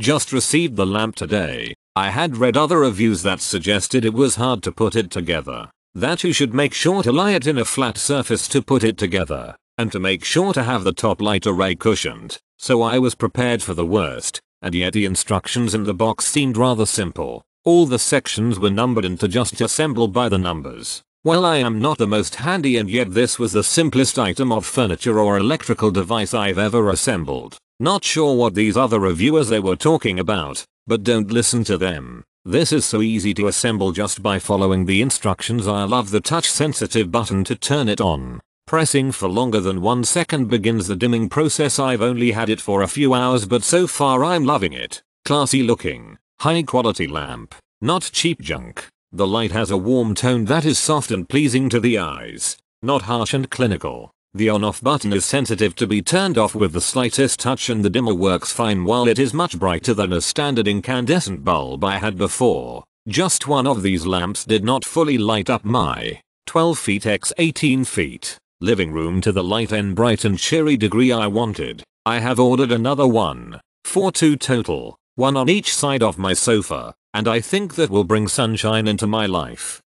Just received the lamp today. I had read other reviews that suggested it was hard to put it together. That you should make sure to lie it in a flat surface to put it together. And to make sure to have the top light array cushioned. So I was prepared for the worst. And yet the instructions in the box seemed rather simple. All the sections were numbered and to just assemble by the numbers. Well I am not the most handy and yet this was the simplest item of furniture or electrical device I've ever assembled. Not sure what these other reviewers they were talking about, but don't listen to them. This is so easy to assemble just by following the instructions I love the touch sensitive button to turn it on. Pressing for longer than one second begins the dimming process I've only had it for a few hours but so far I'm loving it. Classy looking, high quality lamp, not cheap junk. The light has a warm tone that is soft and pleasing to the eyes, not harsh and clinical. The on off button is sensitive to be turned off with the slightest touch and the dimmer works fine while it is much brighter than a standard incandescent bulb I had before. Just one of these lamps did not fully light up my 12 feet x 18 feet living room to the light and bright and cheery degree I wanted. I have ordered another one, for two total, one on each side of my sofa, and I think that will bring sunshine into my life.